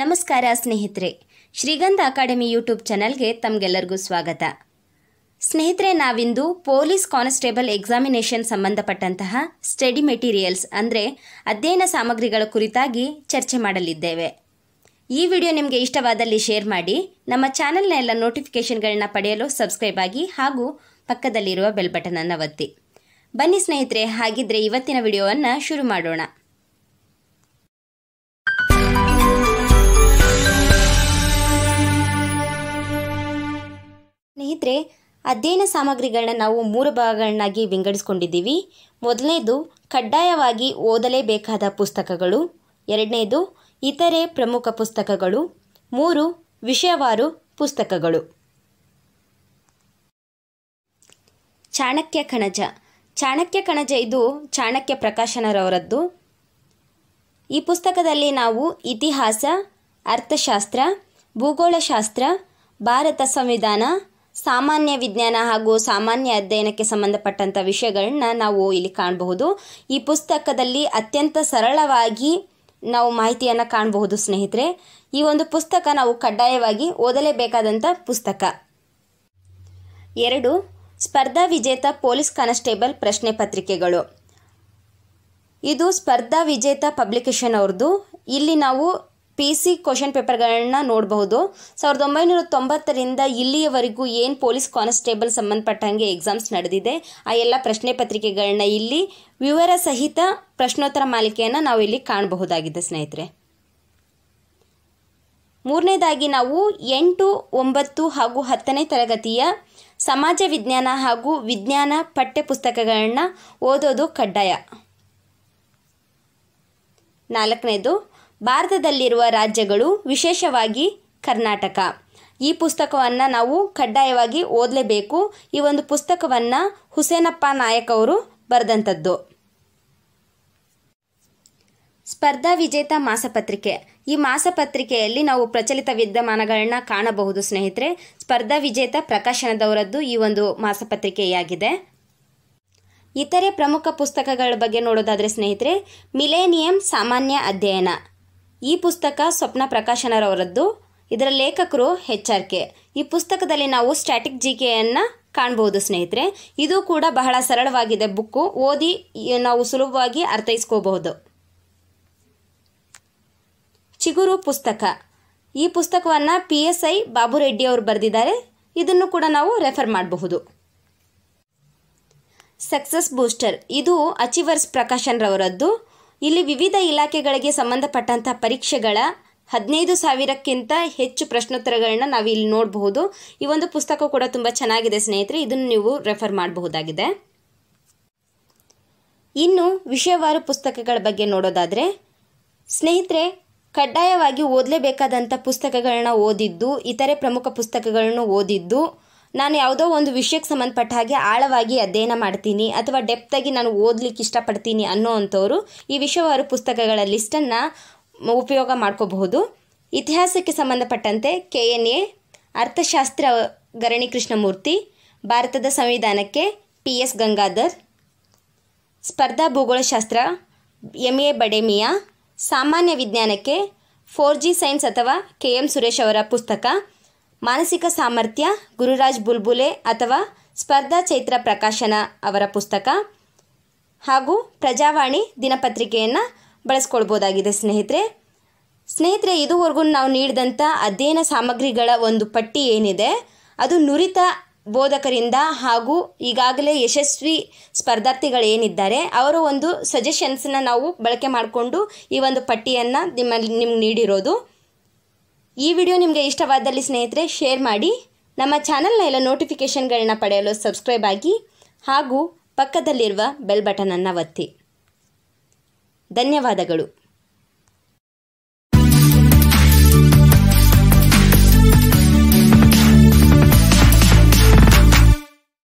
ನಮಸ್ಕಾರ ಸ್ನೇಹಿತರೆ ಶ್ರೀಗಂಧ ಅಕಾಡೆಮಿ ಯೂಟ್ಯೂಬ್ ಚಾನಲ್ಗೆ ತಮಗೆಲ್ಲರಿಗೂ ಸ್ವಾಗತ ಸ್ನೇಹಿತರೆ ನಾವಿಂದು ಪೊಲೀಸ್ ಕಾನ್ಸ್ಟೇಬಲ್ ಎಕ್ಸಾಮಿನೇಷನ್ ಸಂಬಂಧಪಟ್ಟಂತಹ ಸ್ಟಡಿ ಮೆಟೀರಿಯಲ್ಸ್ ಅಂದರೆ ಅಧ್ಯಯನ ಸಾಮಗ್ರಿಗಳ ಕುರಿತಾಗಿ ಚರ್ಚೆ ಮಾಡಲಿದ್ದೇವೆ ಈ ವಿಡಿಯೋ ನಿಮಗೆ ಇಷ್ಟವಾದಲ್ಲಿ ಶೇರ್ ಮಾಡಿ ನಮ್ಮ ಚಾನೆಲ್ನ ಎಲ್ಲ ನೋಟಿಫಿಕೇಷನ್ಗಳನ್ನ ಪಡೆಯಲು ಸಬ್ಸ್ಕ್ರೈಬ್ ಆಗಿ ಹಾಗೂ ಪಕ್ಕದಲ್ಲಿರುವ ಬೆಲ್ ಬಟನನ್ನು ಒತ್ತಿ ಬನ್ನಿ ಸ್ನೇಹಿತರೆ ಹಾಗಿದ್ರೆ ಇವತ್ತಿನ ವಿಡಿಯೋವನ್ನು ಶುರು ಮಾಡೋಣ ಸ್ನೇಹಿತರೆ ಅಧ್ಯಯನ ಸಾಮಗ್ರಿಗಳನ್ನ ನಾವು ಮೂರು ಭಾಗಗಳನ್ನಾಗಿ ವಿಂಗಡಿಸ್ಕೊಂಡಿದ್ದೀವಿ ಮೊದಲನೇದು ಕಡ್ಡಾಯವಾಗಿ ಓದಲೇಬೇಕಾದ ಪುಸ್ತಕಗಳು ಎರಡನೇದು ಇತರೆ ಪ್ರಮುಖ ಪುಸ್ತಕಗಳು ಮೂರು ವಿಷಯವಾರು ಪುಸ್ತಕಗಳು ಚಾಣಕ್ಯ ಕಣಜ ಚಾಣಕ್ಯ ಕಣಜ ಇದು ಚಾಣಕ್ಯ ಪ್ರಕಾಶನರವರದ್ದು ಈ ಪುಸ್ತಕದಲ್ಲಿ ನಾವು ಇತಿಹಾಸ ಅರ್ಥಶಾಸ್ತ್ರ ಭೂಗೋಳಶಾಸ್ತ್ರ ಭಾರತ ಸಂವಿಧಾನ ಸಾಮಾನ್ಯ ವಿಜ್ಞಾನ ಹಾಗೂ ಸಾಮಾನ್ಯ ಅಧ್ಯಯನಕ್ಕೆ ಸಂಬಂಧಪಟ್ಟಂಥ ವಿಷಯಗಳನ್ನ ನಾವು ಇಲ್ಲಿ ಕಾಣಬಹುದು ಈ ಪುಸ್ತಕದಲ್ಲಿ ಅತ್ಯಂತ ಸರಳವಾಗಿ ನಾವು ಮಾಹಿತಿಯನ್ನು ಕಾಣಬಹುದು ಸ್ನೇಹಿತರೆ ಈ ಒಂದು ಪುಸ್ತಕ ನಾವು ಕಡ್ಡಾಯವಾಗಿ ಓದಲೇಬೇಕಾದಂಥ ಪುಸ್ತಕ ಎರಡು ಸ್ಪರ್ಧಾ ವಿಜೇತ ಪೊಲೀಸ್ ಕಾನ್ಸ್ಟೇಬಲ್ ಪ್ರಶ್ನೆ ಪತ್ರಿಕೆಗಳು ಇದು ಸ್ಪರ್ಧಾ ವಿಜೇತ ಪಬ್ಲಿಕೇಶನ್ ಅವ್ರದ್ದು ಇಲ್ಲಿ ನಾವು ಪಿ ಸಿ ಕ್ವಶನ್ ಪೇಪರ್ಗಳನ್ನ ನೋಡಬಹುದು ಸಾವಿರದ ಒಂಬೈನೂರ ತೊಂಬತ್ತರಿಂದ ಇಲ್ಲಿಯವರೆಗೂ ಏನು ಪೊಲೀಸ್ ಕಾನ್ಸ್ಟೇಬಲ್ ಸಂಬಂಧಪಟ್ಟಂಗೆ ಎಕ್ಸಾಮ್ಸ್ ನಡೆದಿದೆ ಆ ಎಲ್ಲ ಪ್ರಶ್ನೆ ಪತ್ರಿಕೆಗಳನ್ನ ಇಲ್ಲಿ ವಿವರ ಸಹಿತ ಪ್ರಶ್ನೋತ್ತರ ಮಾಲಿಕೆಯನ್ನು ನಾವು ಇಲ್ಲಿ ಕಾಣಬಹುದಾಗಿದೆ ಸ್ನೇಹಿತರೆ ಮೂರನೇದಾಗಿ ನಾವು ಎಂಟು ಒಂಬತ್ತು ಹಾಗೂ ಹತ್ತನೇ ತರಗತಿಯ ಸಮಾಜ ವಿಜ್ಞಾನ ಹಾಗೂ ವಿಜ್ಞಾನ ಪಠ್ಯ ಪುಸ್ತಕಗಳನ್ನು ಓದೋದು ಕಡ್ಡಾಯ ನಾಲ್ಕನೇದು ಭಾರತದಲ್ಲಿರುವ ರಾಜ್ಯಗಳು ವಿಶೇಷವಾಗಿ ಕರ್ನಾಟಕ ಈ ಪುಸ್ತಕವನ್ನು ನಾವು ಕಡ್ಡಾಯವಾಗಿ ಓದಲೇಬೇಕು ಈ ಒಂದು ಪುಸ್ತಕವನ್ನು ಹುಸೇನಪ್ಪ ನಾಯಕ್ ಅವರು ಬರೆದಂಥದ್ದು ಸ್ಪರ್ಧಾ ವಿಜೇತ ಮಾಸಪತ್ರಿಕೆ ಈ ಮಾಸಪತ್ರಿಕೆಯಲ್ಲಿ ನಾವು ಪ್ರಚಲಿತ ವಿದ್ಯಮಾನಗಳನ್ನ ಕಾಣಬಹುದು ಸ್ನೇಹಿತರೆ ಸ್ಪರ್ಧಾ ವಿಜೇತ ಪ್ರಕಾಶನದವರದ್ದು ಈ ಒಂದು ಮಾಸಪತ್ರಿಕೆಯಾಗಿದೆ ಇತರೆ ಪ್ರಮುಖ ಪುಸ್ತಕಗಳ ಬಗ್ಗೆ ನೋಡೋದಾದರೆ ಸ್ನೇಹಿತರೆ ಮಿಲೇನಿಯಂ ಸಾಮಾನ್ಯ ಅಧ್ಯಯನ ಈ ಪುಸ್ತಕ ಸ್ವಪ್ನ ಪ್ರಕಾಶನರವರದ್ದು ಇದರ ಲೇಖಕರು ಎಚ್ ಆರ್ ಕೆ ಈ ಪುಸ್ತಕದಲ್ಲಿ ನಾವು ಸ್ಟ್ಯಾಟಿಕ್ ಜಿ ಕೆಯನ್ನು ಕಾಣ್ಬೋದು ಸ್ನೇಹಿತರೆ ಇದು ಕೂಡ ಬಹಳ ಸರಳವಾಗಿದೆ ಬುಕ್ಕು ಓದಿ ನಾವು ಸುಲಭವಾಗಿ ಅರ್ಥೈಸ್ಕೋಬಹುದು ಚಿಗುರು ಪುಸ್ತಕ ಈ ಪುಸ್ತಕವನ್ನು ಪಿ ಎಸ್ ಐ ಬಾಬುರೆಡ್ಡಿ ಅವರು ಬರೆದಿದ್ದಾರೆ ಇದನ್ನು ಕೂಡ ನಾವು ರೆಫರ್ ಮಾಡಬಹುದು ಸಕ್ಸಸ್ ಬೂಸ್ಟರ್ ಇದು ಅಚೀವರ್ಸ್ ಪ್ರಕಾಶನ್ರವರದ್ದು ಇಲ್ಲಿ ವಿವಿಧ ಇಲಾಖೆಗಳಿಗೆ ಸಂಬಂಧಪಟ್ಟಂತಹ ಪರೀಕ್ಷೆಗಳ ಹದಿನೈದು ಸಾವಿರಕ್ಕಿಂತ ಹೆಚ್ಚು ಪ್ರಶ್ನೋತ್ತರಗಳನ್ನ ನಾವು ಇಲ್ಲಿ ನೋಡಬಹುದು ಈ ಒಂದು ಪುಸ್ತಕ ಕೂಡ ತುಂಬ ಚೆನ್ನಾಗಿದೆ ಸ್ನೇಹಿತರೆ ಇದನ್ನು ನೀವು ರೆಫರ್ ಮಾಡಬಹುದಾಗಿದೆ ಇನ್ನು ವಿಷಯವಾರು ಪುಸ್ತಕಗಳ ಬಗ್ಗೆ ನೋಡೋದಾದರೆ ಸ್ನೇಹಿತರೆ ಕಡ್ಡಾಯವಾಗಿ ಓದಲೇಬೇಕಾದಂಥ ಪುಸ್ತಕಗಳನ್ನ ಓದಿದ್ದು ಇತರೆ ಪ್ರಮುಖ ಪುಸ್ತಕಗಳನ್ನು ಓದಿದ್ದು ನಾನು ಯಾವುದೋ ಒಂದು ವಿಷಯಕ್ಕೆ ಸಂಬಂಧಪಟ್ಟ ಹಾಗೆ ಆಳವಾಗಿ ಅಧ್ಯಯನ ಮಾಡ್ತೀನಿ ಅಥವಾ ಡೆಪ್ತಾಗಿ ನಾನು ಓದಲಿಕ್ಕೆ ಇಷ್ಟಪಡ್ತೀನಿ ಅನ್ನೋ ಅಂಥವರು ಈ ವಿಷಯವಾರು ಪುಸ್ತಕಗಳ ಲಿಸ್ಟನ್ನು ಉಪಯೋಗ ಮಾಡ್ಕೋಬಹುದು ಇತಿಹಾಸಕ್ಕೆ ಸಂಬಂಧಪಟ್ಟಂತೆ ಕೆ ಎನ್ ಎ ಅರ್ಥಶಾಸ್ತ್ರ ಗರಣಿ ಕೃಷ್ಣಮೂರ್ತಿ ಭಾರತದ ಸಂವಿಧಾನಕ್ಕೆ ಪಿ ಎಸ್ ಗಂಗಾಧರ್ ಸ್ಪರ್ಧಾ ಭೂಗೋಳಶಾಸ್ತ್ರ ಎಮ್ ಎ ಬಡೇಮಿಯಾ ಸಾಮಾನ್ಯ ವಿಜ್ಞಾನಕ್ಕೆ ಫೋರ್ ಜಿ ಸೈನ್ಸ್ ಅಥವಾ ಕೆ ಎಂ ಸುರೇಶ್ ಅವರ ಪುಸ್ತಕ ಮಾನಸಿಕ ಸಾಮರ್ಥ್ಯ ಗುರುರಾಜ್ ಬುಲ್ಬುಲೆ ಅಥವಾ ಸ್ಪರ್ಧಾ ಚೈತ್ರ ಪ್ರಕಾಶನ ಅವರ ಪುಸ್ತಕ ಹಾಗೂ ಪ್ರಜಾವಾಣಿ ದಿನಪತ್ರಿಕೆಯನ್ನು ಬಳಸ್ಕೊಳ್ಬೋದಾಗಿದೆ ಸ್ನೇಹಿತರೆ ಸ್ನೇಹಿತರೆ ಇದುವರೆಗೂ ನಾವು ನೀಡಿದಂಥ ಅಧ್ಯಯನ ಸಾಮಗ್ರಿಗಳ ಒಂದು ಪಟ್ಟಿ ಏನಿದೆ ಅದು ನುರಿತ ಬೋಧಕರಿಂದ ಹಾಗೂ ಈಗಾಗಲೇ ಯಶಸ್ವಿ ಸ್ಪರ್ಧಾರ್ಥಿಗಳೇನಿದ್ದಾರೆ ಅವರ ಒಂದು ಸಜೆಷನ್ಸನ್ನ ನಾವು ಬಳಕೆ ಮಾಡಿಕೊಂಡು ಈ ಒಂದು ಪಟ್ಟಿಯನ್ನು ನಿಮ್ಮಲ್ಲಿ ನಿಮ್ಗೆ ನೀಡಿರೋದು ಈ ವಿಡಿಯೋ ನಿಮಗೆ ಇಷ್ಟವಾದಲ್ಲಿ ಸ್ನೇಹಿತರೆ ಶೇರ್ ಮಾಡಿ ನಮ್ಮ ಚಾನಲ್ನ ಎಲ್ಲ ನೋಟಿಫಿಕೇಷನ್ಗಳನ್ನ ಪಡೆಯಲು ಸಬ್ಸ್ಕ್ರೈಬ್ ಆಗಿ ಹಾಗೂ ಪಕ್ಕದಲ್ಲಿರುವ ಬೆಲ್ ಬಟನನ್ನು ಒತ್ತಿ ಧನ್ಯವಾದಗಳು